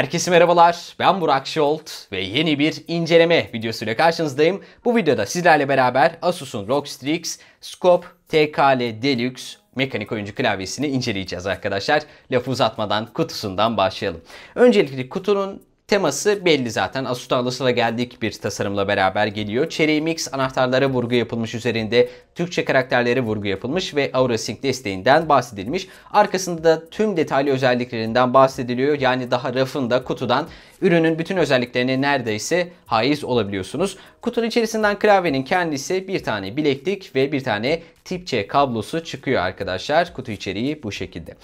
Herkese merhabalar, ben Burak Şolt ve yeni bir inceleme videosuyla karşınızdayım. Bu videoda sizlerle beraber Asus'un ROG Strix Scope TKL Deluxe mekanik oyuncu klavyesini inceleyeceğiz arkadaşlar. Lafı uzatmadan kutusundan başlayalım. Öncelikle kutunun Teması belli zaten. Asus'ta alışıla geldik bir tasarımla beraber geliyor. Cherry Mix anahtarlara vurgu yapılmış üzerinde Türkçe karakterlere vurgu yapılmış ve AuraSync desteğinden bahsedilmiş. Arkasında da tüm detaylı özelliklerinden bahsediliyor. Yani daha rafında kutudan ürünün bütün özelliklerine neredeyse haiz olabiliyorsunuz. Kutunun içerisinden klavyenin kendisi bir tane bileklik ve bir tane tip C kablosu çıkıyor arkadaşlar. Kutu içeriği bu şekilde.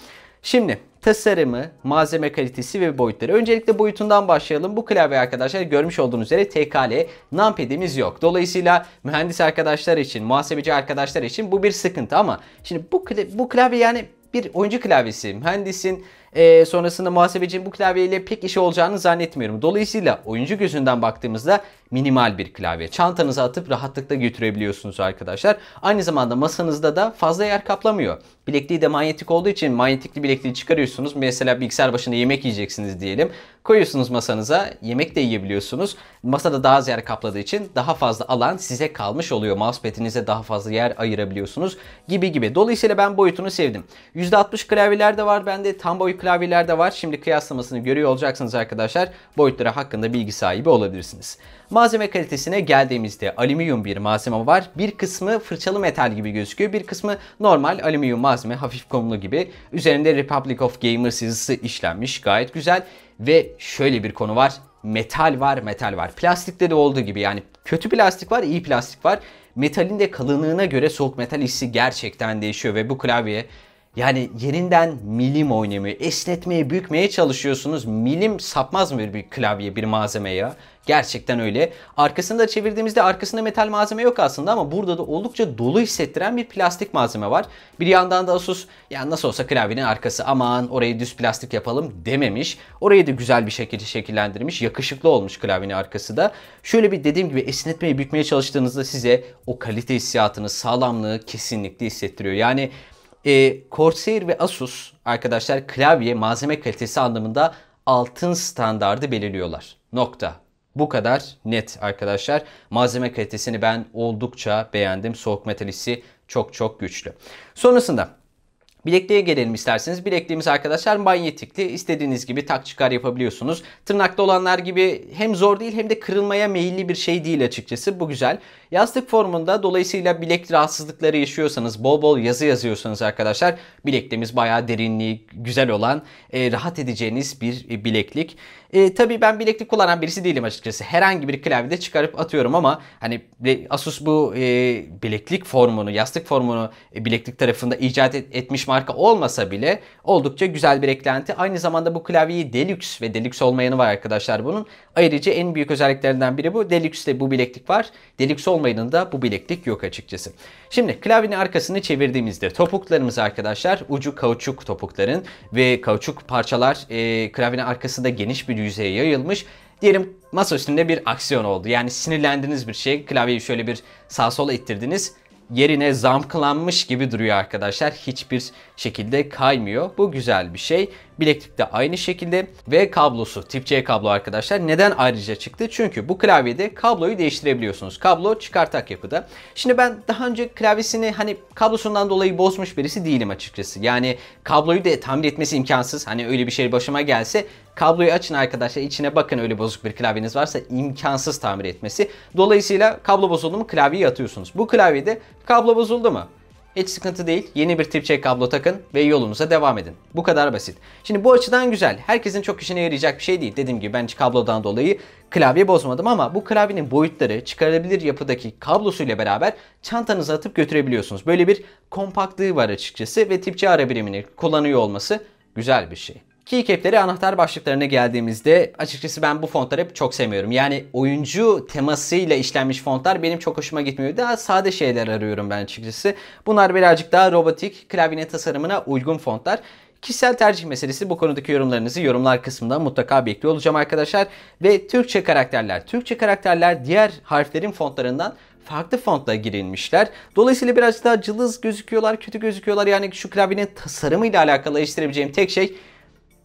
Şimdi tasarımı, malzeme kalitesi ve boyutları. Öncelikle boyutundan başlayalım. Bu klavye arkadaşlar görmüş olduğunuz üzere TKL numped'imiz yok. Dolayısıyla mühendis arkadaşlar için, muhasebeci arkadaşlar için bu bir sıkıntı ama şimdi bu, bu klavye yani bir oyuncu klavyesi. Mühendisin e, sonrasında muhasebecinin bu klavyeyle pek işi olacağını zannetmiyorum. Dolayısıyla oyuncu gözünden baktığımızda minimal bir klavye. Çantanıza atıp rahatlıkla götürebiliyorsunuz arkadaşlar. Aynı zamanda masanızda da fazla yer kaplamıyor. Bilekliği de manyetik olduğu için manyetikli bilekliği çıkarıyorsunuz. Mesela bilgisayar başında yemek yiyeceksiniz diyelim. Koyuyorsunuz masanıza, yemek de yiyebiliyorsunuz. Masada daha az yer kapladığı için daha fazla alan size kalmış oluyor. Mousepad'inize daha fazla yer ayırabiliyorsunuz gibi gibi. Dolayısıyla ben boyutunu sevdim. %60 klavyeler de var bende, tam boy klavyeler de var. Şimdi kıyaslamasını görüyor olacaksınız arkadaşlar. Boyutları hakkında bilgi sahibi olabilirsiniz. Malzeme kalitesine geldiğimizde alüminyum bir malzeme var. Bir kısmı fırçalı metal gibi gözüküyor. Bir kısmı normal alüminyum malzeme hafif konulu gibi. Üzerinde Republic of Gamers yazısı işlenmiş. Gayet güzel. Ve şöyle bir konu var. Metal var, metal var. Plastikte de olduğu gibi yani kötü plastik var, iyi plastik var metalin de kalınlığına göre soğuk metal hissi gerçekten değişiyor ve bu klavye yani yerinden milim oynamıyor. Esnetmeye, bükmeye çalışıyorsunuz. Milim sapmaz mı bir klavye, bir malzeme ya? Gerçekten öyle. Arkasını da çevirdiğimizde arkasında metal malzeme yok aslında ama burada da oldukça dolu hissettiren bir plastik malzeme var. Bir yandan da Asus ya nasıl olsa klavyenin arkası aman orayı düz plastik yapalım dememiş. Orayı da güzel bir şekilde şekillendirmiş. Yakışıklı olmuş klavyenin arkası da. Şöyle bir dediğim gibi esnetmeye bükmeye çalıştığınızda size o kalite hissiyatını, sağlamlığı kesinlikle hissettiriyor. Yani e, Corsair ve Asus arkadaşlar klavye malzeme kalitesi anlamında altın standardı belirliyorlar. Nokta. Bu kadar net arkadaşlar. Malzeme kalitesini ben oldukça beğendim. Soğuk metalisi çok çok güçlü. Sonrasında Bilekliğe gelelim isterseniz. Bilekliğimiz arkadaşlar manyetikli. İstediğiniz gibi tak çıkar yapabiliyorsunuz. Tırnaklı olanlar gibi hem zor değil hem de kırılmaya meyilli bir şey değil açıkçası. Bu güzel. Yastık formunda dolayısıyla bilek rahatsızlıkları yaşıyorsanız, bol bol yazı yazıyorsanız arkadaşlar bilekliğimiz bayağı derinliği güzel olan, e, rahat edeceğiniz bir e, bileklik. E, tabii ben bileklik kullanan birisi değilim açıkçası. Herhangi bir klavyede çıkarıp atıyorum ama hani e, Asus bu e, bileklik formunu, yastık formunu e, bileklik tarafında icat et, etmiş marka olmasa bile oldukça güzel bir eklenti. Aynı zamanda bu klavyeyi Deluxe ve Deluxe olmayanı var arkadaşlar bunun. Ayrıca en büyük özelliklerinden biri bu. Deluxe'de bu bileklik var. Deluxe sol meydanında bu bileklik yok açıkçası. Şimdi klavyenin arkasını çevirdiğimizde topuklarımız arkadaşlar ucu kauçuk topukların ve kauçuk parçalar e, klavyenin arkasında geniş bir yüzeye yayılmış. Diyelim masa üstünde bir aksiyon oldu. Yani sinirlendiğiniz bir şey klavyeyi şöyle bir sağ sola ittirdiniz yerine zamklanmış gibi duruyor arkadaşlar. Hiçbir şekilde kaymıyor. Bu güzel bir şey. Bileklik de aynı şekilde ve kablosu tip C kablo arkadaşlar. Neden ayrıca çıktı? Çünkü bu klavyede kabloyu değiştirebiliyorsunuz. Kablo çıkartak yapıda. Şimdi ben daha önce klavyesini hani kablosundan dolayı bozmuş birisi değilim açıkçası. Yani kabloyu da tamir etmesi imkansız. Hani öyle bir şey başıma gelse Kabloyu açın arkadaşlar içine bakın öyle bozuk bir klavyeniz varsa imkansız tamir etmesi. Dolayısıyla kablo bozuldu mu klavyeyi atıyorsunuz. Bu klavyede kablo bozuldu mu? Hiç sıkıntı değil. Yeni bir Type-C kablo takın ve yolunuza devam edin. Bu kadar basit. Şimdi bu açıdan güzel. Herkesin çok işine yarayacak bir şey değil. Dediğim gibi ben hiç kablodan dolayı klavye bozmadım ama bu klavyenin boyutları çıkarılabilir yapıdaki kablosuyla beraber çantanıza atıp götürebiliyorsunuz. Böyle bir kompaktlığı var açıkçası ve Type-C ara birimini kullanıyor olması güzel bir şey. Keycap'leri anahtar başlıklarına geldiğimizde açıkçası ben bu fontları hep çok sevmiyorum. Yani oyuncu temasıyla işlenmiş fontlar benim çok hoşuma gitmiyor. Daha sade şeyler arıyorum ben açıkçası. Bunlar birazcık daha robotik klavye tasarımına uygun fontlar. Kişisel tercih meselesi bu konudaki yorumlarınızı yorumlar kısmında mutlaka bekliyor olacağım arkadaşlar. Ve Türkçe karakterler. Türkçe karakterler diğer harflerin fontlarından farklı fontla girilmişler. Dolayısıyla biraz daha cılız gözüküyorlar, kötü gözüküyorlar. Yani şu klavyenin tasarımıyla alakalı değiştirebileceğim tek şey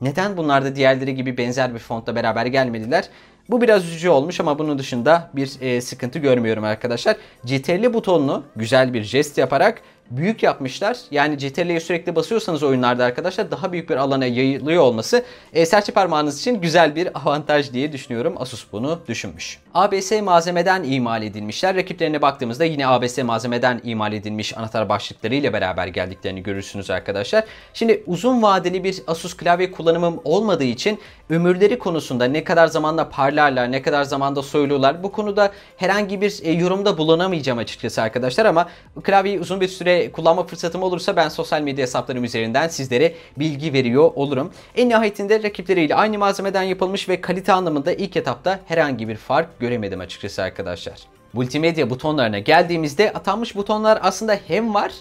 neden bunlar da diğerleri gibi benzer bir fontla beraber gelmediler? Bu biraz üzücü olmuş ama bunun dışında bir e, sıkıntı görmüyorum arkadaşlar. CTRL butonunu güzel bir jest yaparak büyük yapmışlar. Yani CTRL'ye sürekli basıyorsanız oyunlarda arkadaşlar daha büyük bir alana yayılıyor olması e, serçe parmağınız için güzel bir avantaj diye düşünüyorum. Asus bunu düşünmüş. ABS malzemeden imal edilmişler. Rakiplerine baktığımızda yine ABS malzemeden imal edilmiş anahtar başlıklarıyla beraber geldiklerini görürsünüz arkadaşlar. Şimdi uzun vadeli bir Asus klavye kullanımım olmadığı için ömürleri konusunda ne kadar zamanla parlarlar, ne kadar zamanda soyulurlar bu konuda herhangi bir e, yorumda bulunamayacağım açıkçası arkadaşlar ama klavyeyi uzun bir süre kullanma fırsatım olursa ben sosyal medya hesaplarım üzerinden sizlere bilgi veriyor olurum. En nihayetinde rakipleriyle aynı malzemeden yapılmış ve kalite anlamında ilk etapta herhangi bir fark göremedim açıkçası arkadaşlar. Multimedya butonlarına geldiğimizde atanmış butonlar aslında hem var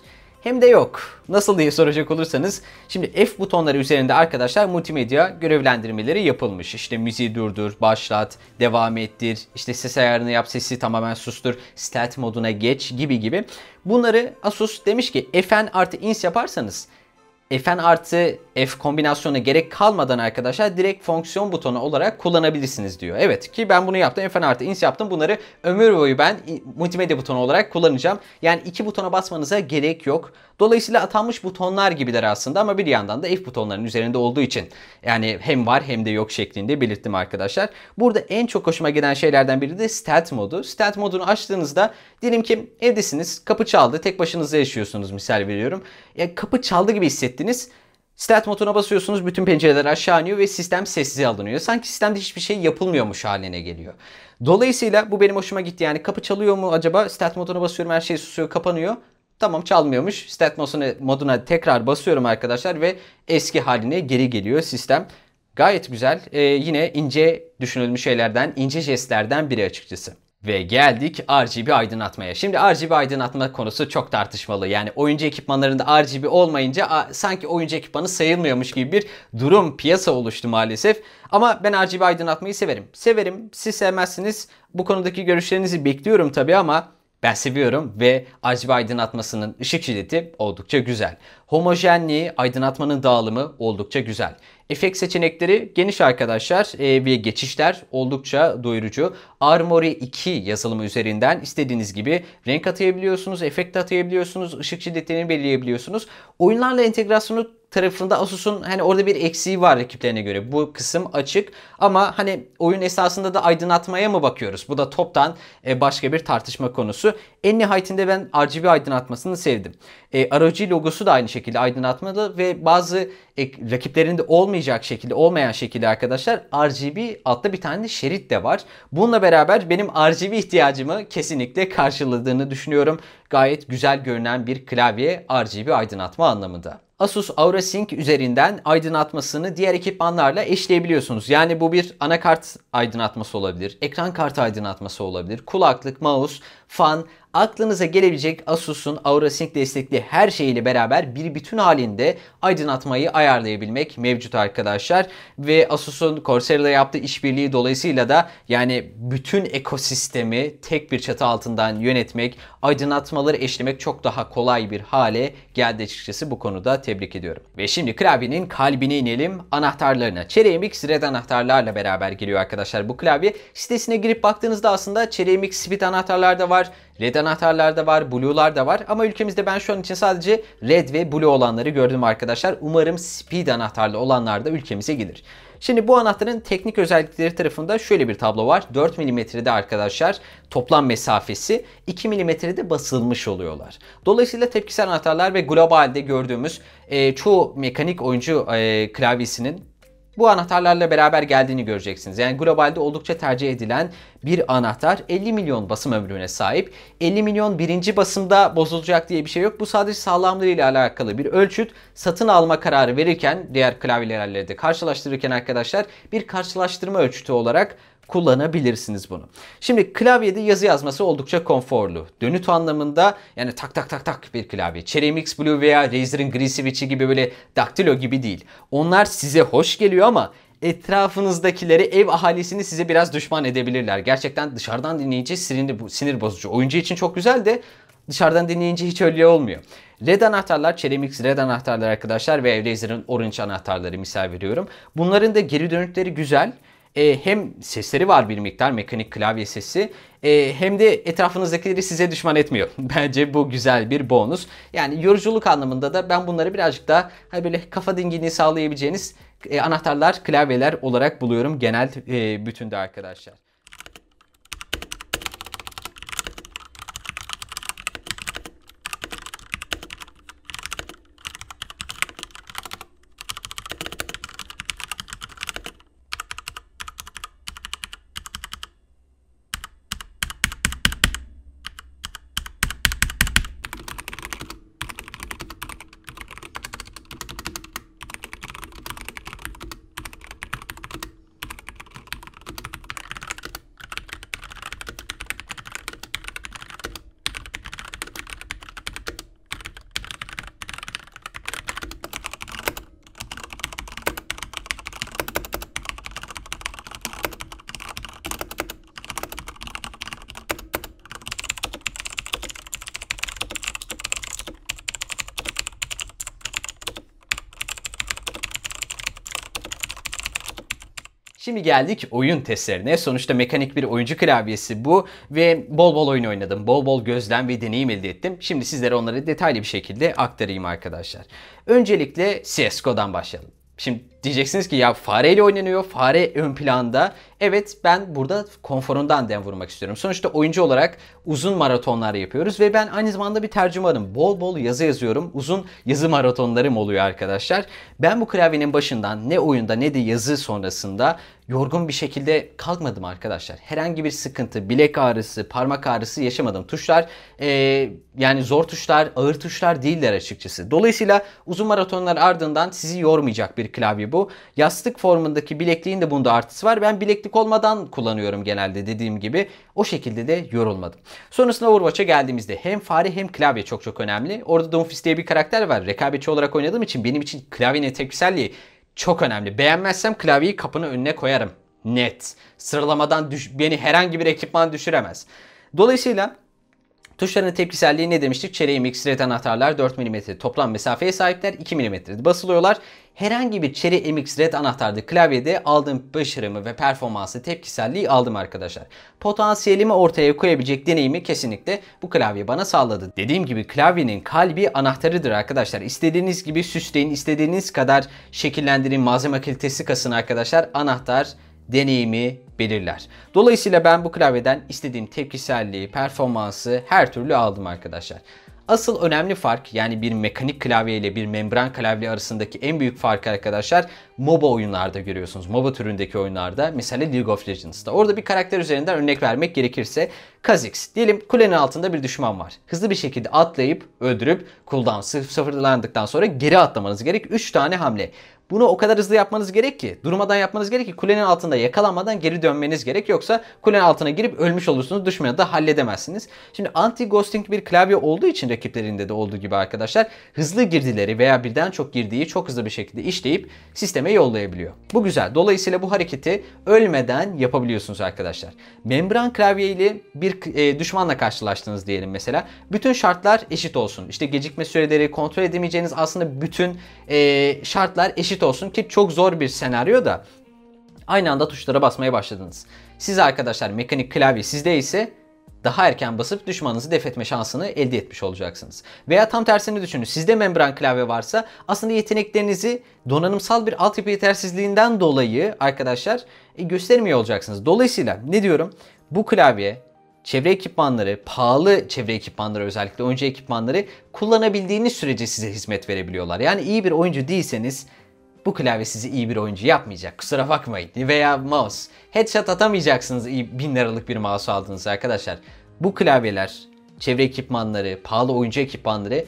hem de yok. Nasıl diye soracak olursanız şimdi F butonları üzerinde arkadaşlar multimedya görevlendirmeleri yapılmış. İşte müziği durdur, başlat, devam ettir, işte ses ayarını yap, sesi tamamen sustur, stealth moduna geç gibi gibi. Bunları Asus demiş ki FN artı ins yaparsanız fn artı f kombinasyonuna gerek kalmadan arkadaşlar direkt fonksiyon butonu olarak kullanabilirsiniz diyor. Evet ki ben bunu yaptım. fn artı ins yaptım. Bunları ömür boyu ben multimedya butonu olarak kullanacağım. Yani iki butona basmanıza gerek yok. Dolayısıyla atanmış butonlar gibiler aslında ama bir yandan da f butonların üzerinde olduğu için yani hem var hem de yok şeklinde belirttim arkadaşlar. Burada en çok hoşuma giden şeylerden biri de stealth modu. Stealth modunu açtığınızda diyelim ki evdesiniz kapı çaldı tek başınıza yaşıyorsunuz misal veriyorum. Ya, kapı çaldı gibi hissettiniz ettiniz. Start moduna basıyorsunuz bütün pencereler aşağı iniyor ve sistem sessize alınıyor. Sanki sistemde hiçbir şey yapılmıyormuş haline geliyor. Dolayısıyla bu benim hoşuma gitti. Yani kapı çalıyor mu acaba? Start moduna basıyorum her şey susuyor kapanıyor. Tamam çalmıyormuş. Stat moduna, moduna tekrar basıyorum arkadaşlar ve eski haline geri geliyor sistem. Gayet güzel. Ee, yine ince düşünülmüş şeylerden, ince jestlerden biri açıkçası. Ve geldik RGB aydınlatmaya. Şimdi RGB aydınlatma konusu çok tartışmalı. Yani oyuncu ekipmanlarında RGB olmayınca sanki oyuncu ekipmanı sayılmıyormuş gibi bir durum piyasa oluştu maalesef. Ama ben RGB aydınlatmayı severim. Severim. Siz sevmezsiniz. Bu konudaki görüşlerinizi bekliyorum tabii ama ben seviyorum ve acaba aydınlatmasının ışık şiddeti oldukça güzel. Homojenliği, aydınlatmanın dağılımı oldukça güzel. Efekt seçenekleri geniş arkadaşlar e, ve geçişler oldukça doyurucu. Armory 2 yazılımı üzerinden istediğiniz gibi renk atayabiliyorsunuz, efekt atayabiliyorsunuz, ışık şiddetlerini belirleyebiliyorsunuz. Oyunlarla entegrasyonu tarafında Asus'un hani orada bir eksiği var rakiplerine göre. Bu kısım açık ama hani oyun esasında da aydınlatmaya mı bakıyoruz? Bu da toptan e, başka bir tartışma konusu. En nihayetinde ben RGB aydınlatmasını sevdim. E, ROG logosu da aynı şekilde aydınlatmalı ve bazı e, rakiplerinde olmayacak şekilde, olmayan şekilde arkadaşlar RGB altta bir tane de şerit de var. Bununla beraber benim RGB ihtiyacımı kesinlikle karşıladığını düşünüyorum. Gayet güzel görünen bir klavye RGB aydınlatma anlamında. Asus AuraSync üzerinden aydınlatmasını diğer ekipmanlarla eşleyebiliyorsunuz. Yani bu bir anakart aydınlatması olabilir, ekran kartı aydınlatması olabilir, kulaklık, mouse, fan, aklınıza gelebilecek Asus'un AuraSync destekli her şeyiyle beraber bir bütün halinde aydınlatmayı ayarlayabilmek mevcut arkadaşlar. Ve Asus'un Corsair'la yaptığı işbirliği dolayısıyla da yani bütün ekosistemi tek bir çatı altından yönetmek, aydınlatmaları eşlemek çok daha kolay bir hale geldi açıkçası bu konuda tebrik ediyorum. Ve şimdi klavyenin kalbine inelim anahtarlarına. Cherry MX Red anahtarlarla beraber geliyor arkadaşlar bu klavye. Sitesine girip baktığınızda aslında Cherry MX Speed anahtarlar da var. Red anahtarlar da var, Blue'lar da var ama ülkemizde ben şu an için sadece Red ve Blue olanları gördüm arkadaşlar. Umarım Speed anahtarlı olanlar da ülkemize gelir. Şimdi bu anahtarın teknik özellikleri tarafında şöyle bir tablo var. 4 milimetrede arkadaşlar toplam mesafesi 2 milimetrede basılmış oluyorlar. Dolayısıyla tepkisel anahtarlar ve globalde gördüğümüz e, çoğu mekanik oyuncu e, klavyesinin bu anahtarlarla beraber geldiğini göreceksiniz. Yani globalde oldukça tercih edilen bir anahtar 50 milyon basım ömrüne sahip. 50 milyon birinci basımda bozulacak diye bir şey yok. Bu sadece sağlamlığı ile alakalı bir ölçüt. Satın alma kararı verirken diğer klavyelerle de karşılaştırırken arkadaşlar bir karşılaştırma ölçütü olarak kullanabilirsiniz bunu. Şimdi klavyede yazı yazması oldukça konforlu. Dönüt anlamında yani tak tak tak tak bir klavye. Cherry Mix Blue veya Razer'in Gri Switch'i gibi böyle daktilo gibi değil. Onlar size hoş geliyor ama etrafınızdakileri, ev ahalisini size biraz düşman edebilirler. Gerçekten dışarıdan dinleyince sinir, sinir bozucu. Oyuncu için çok güzel de dışarıdan dinleyince hiç öyle olmuyor. Red anahtarlar, Ceremix Red anahtarlar arkadaşlar ve Razer'ın Orange anahtarları misal veriyorum. Bunların da geri dönükleri güzel e, hem sesleri var bir miktar mekanik klavye sesi e, hem de etrafınızdakileri size düşman etmiyor. Bence bu güzel bir bonus. Yani yoruculuk anlamında da ben bunları birazcık daha hani böyle kafa dinginliği sağlayabileceğiniz e, anahtarlar, klavyeler olarak buluyorum genel e, bütünde arkadaşlar. Şimdi geldik oyun testlerine. Sonuçta mekanik bir oyuncu klavyesi bu ve bol bol oyun oynadım. Bol bol gözlem ve deneyim elde ettim. Şimdi sizlere onları detaylı bir şekilde aktarayım arkadaşlar. Öncelikle CSGO'dan başlayalım. Şimdi diyeceksiniz ki ya fareyle oynanıyor, fare ön planda. Evet ben burada konforundan dem vurmak istiyorum. Sonuçta oyuncu olarak uzun maratonlar yapıyoruz ve ben aynı zamanda bir tercümanım. Bol bol yazı yazıyorum. Uzun yazı maratonlarım oluyor arkadaşlar. Ben bu klavyenin başından ne oyunda ne de yazı sonrasında yorgun bir şekilde kalkmadım arkadaşlar. Herhangi bir sıkıntı, bilek ağrısı, parmak ağrısı yaşamadım. Tuşlar e, yani zor tuşlar, ağır tuşlar değiller açıkçası. Dolayısıyla uzun maratonlar ardından sizi yormayacak bir klavye bu. Yastık formundaki bilekliğin de bunda artısı var. Ben bileklik olmadan kullanıyorum genelde dediğim gibi. O şekilde de yorulmadım. Sonrasında Overwatch'a geldiğimizde hem fare hem klavye çok çok önemli. Orada Dumfries diye bir karakter var. Rekabetçi olarak oynadığım için benim için klavyenin tepkiselliği çok önemli. Beğenmezsem klavyeyi kapının önüne koyarım. Net. Sıralamadan düş beni herhangi bir ekipman düşüremez. Dolayısıyla Tuşların tepkiselliği ne demiştik? Çeleğim x anahtarlar 4 mm toplam mesafeye sahipler. 2 mm'de basılıyorlar herhangi bir Cherry MX Red anahtarlı klavyede aldığım başarımı ve performansı tepkiselliği aldım arkadaşlar. Potansiyelimi ortaya koyabilecek deneyimi kesinlikle bu klavye bana sağladı. Dediğim gibi klavyenin kalbi anahtarıdır arkadaşlar. İstediğiniz gibi süsleyin, istediğiniz kadar şekillendirin, malzeme kalitesi kasın arkadaşlar. Anahtar deneyimi belirler. Dolayısıyla ben bu klavyeden istediğim tepkiselliği, performansı her türlü aldım arkadaşlar. Asıl önemli fark yani bir mekanik klavye ile bir membran klavye arasındaki en büyük fark arkadaşlar MOBA oyunlarda görüyorsunuz. MOBA türündeki oyunlarda mesela League of Legends'ta. Orada bir karakter üzerinden örnek vermek gerekirse Kha'Zix. Diyelim kulenin altında bir düşman var. Hızlı bir şekilde atlayıp öldürüp cooldown sıfırlandıktan sonra geri atlamanız gerek. 3 tane hamle. Bunu o kadar hızlı yapmanız gerek ki, durmadan yapmanız gerek ki kulenin altında yakalanmadan geri dönmeniz gerek. Yoksa kulenin altına girip ölmüş olursunuz, düşmanı da halledemezsiniz. Şimdi anti-ghosting bir klavye olduğu için rakiplerinde de olduğu gibi arkadaşlar hızlı girdileri veya birden çok girdiği çok hızlı bir şekilde işleyip sisteme yollayabiliyor. Bu güzel. Dolayısıyla bu hareketi ölmeden yapabiliyorsunuz arkadaşlar. Membran klavye ile bir bir e, düşmanla karşılaştınız diyelim mesela. Bütün şartlar eşit olsun. İşte gecikme süreleri kontrol edemeyeceğiniz aslında bütün e, şartlar eşit olsun ki çok zor bir senaryo da aynı anda tuşlara basmaya başladınız. Siz arkadaşlar mekanik klavye sizde ise daha erken basıp düşmanınızı def etme şansını elde etmiş olacaksınız. Veya tam tersini düşünün. Sizde membran klavye varsa aslında yeteneklerinizi donanımsal bir altyapı yetersizliğinden dolayı arkadaşlar e, göstermiyor olacaksınız. Dolayısıyla ne diyorum? Bu klavye çevre ekipmanları, pahalı çevre ekipmanları özellikle oyuncu ekipmanları kullanabildiğiniz sürece size hizmet verebiliyorlar. Yani iyi bir oyuncu değilseniz bu klavye sizi iyi bir oyuncu yapmayacak. Kusura bakmayın. Veya mouse. Headshot atamayacaksınız iyi 1000 liralık bir mouse aldığınızda arkadaşlar. Bu klavyeler, çevre ekipmanları, pahalı oyuncu ekipmanları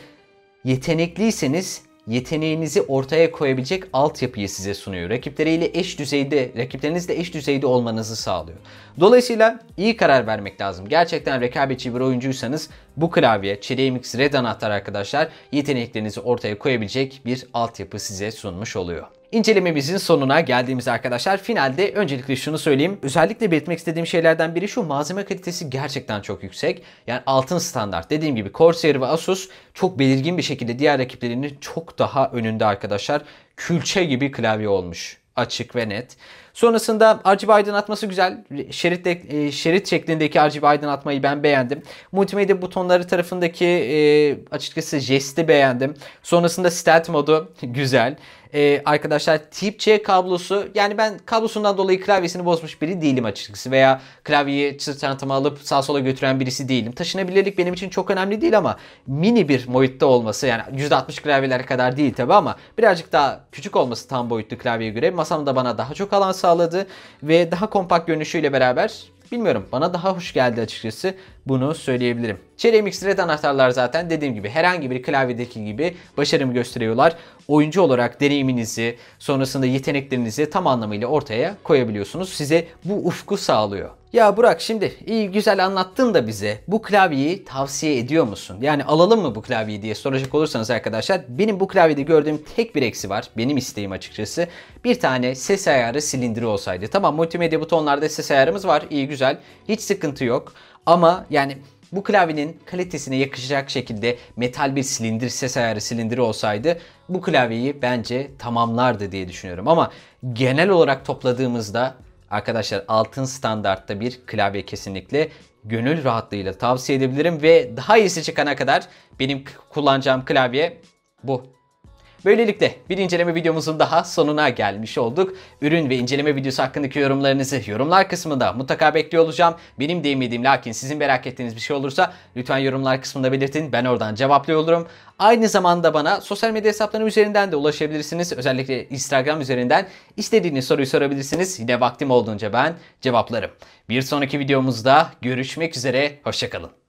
yetenekliyseniz yeteneğinizi ortaya koyabilecek altyapıyı size sunuyor. Rakipleriyle eş düzeyde, rakiplerinizle eş düzeyde olmanızı sağlıyor. Dolayısıyla iyi karar vermek lazım. Gerçekten rekabetçi bir oyuncuysanız bu klavye, Cherry MX Red anahtar arkadaşlar yeteneklerinizi ortaya koyabilecek bir altyapı size sunmuş oluyor. İncelememizin sonuna geldiğimiz arkadaşlar finalde öncelikle şunu söyleyeyim. Özellikle belirtmek istediğim şeylerden biri şu malzeme kalitesi gerçekten çok yüksek. Yani altın standart. Dediğim gibi Corsair ve Asus çok belirgin bir şekilde diğer rakiplerinin çok daha önünde arkadaşlar. Külçe gibi klavye olmuş. Açık ve net. Sonrasında RGB aydınlatması güzel. Şerit, de, e, şerit şeklindeki RGB aydınlatmayı ben beğendim. Multimedya butonları tarafındaki e, açıkçası jesti beğendim. Sonrasında stealth modu güzel. Ee, arkadaşlar Tip-C kablosu yani ben kablosundan dolayı klavyesini bozmuş biri değilim açıkçası veya klavyeyi çantama alıp sağ sola götüren birisi değilim. Taşınabilirlik benim için çok önemli değil ama mini bir boyutta olması yani %60 klavyeler kadar değil tabi ama birazcık daha küçük olması tam boyutlu klavyeye göre masamda bana daha çok alan sağladı ve daha kompakt görünüşüyle beraber Bilmiyorum bana daha hoş geldi açıkçası bunu söyleyebilirim. Cherry MX Red anahtarlar zaten dediğim gibi herhangi bir klavyedeki gibi başarım gösteriyorlar. Oyuncu olarak deneyiminizi sonrasında yeteneklerinizi tam anlamıyla ortaya koyabiliyorsunuz. Size bu ufku sağlıyor. Ya Burak şimdi iyi güzel anlattın da bize bu klavyeyi tavsiye ediyor musun? Yani alalım mı bu klavyeyi diye soracak olursanız arkadaşlar benim bu klavyede gördüğüm tek bir eksi var. Benim isteğim açıkçası. Bir tane ses ayarı silindiri olsaydı. Tamam multimedya butonlarda ses ayarımız var iyi güzel hiç sıkıntı yok. Ama yani bu klavyenin kalitesine yakışacak şekilde metal bir silindir, ses ayarı silindiri olsaydı bu klavyeyi bence tamamlardı diye düşünüyorum. Ama genel olarak topladığımızda Arkadaşlar altın standartta bir klavye kesinlikle gönül rahatlığıyla tavsiye edebilirim ve daha iyisi çıkana kadar benim kullanacağım klavye bu. Böylelikle bir inceleme videomuzun daha sonuna gelmiş olduk. Ürün ve inceleme videosu hakkındaki yorumlarınızı yorumlar kısmında mutlaka bekliyor olacağım. Benim değinmediğim lakin sizin merak ettiğiniz bir şey olursa lütfen yorumlar kısmında belirtin. Ben oradan cevaplıyor olurum. Aynı zamanda bana sosyal medya hesaplarım üzerinden de ulaşabilirsiniz. Özellikle Instagram üzerinden istediğiniz soruyu sorabilirsiniz. Yine vaktim olduğunca ben cevaplarım. Bir sonraki videomuzda görüşmek üzere. Hoşçakalın.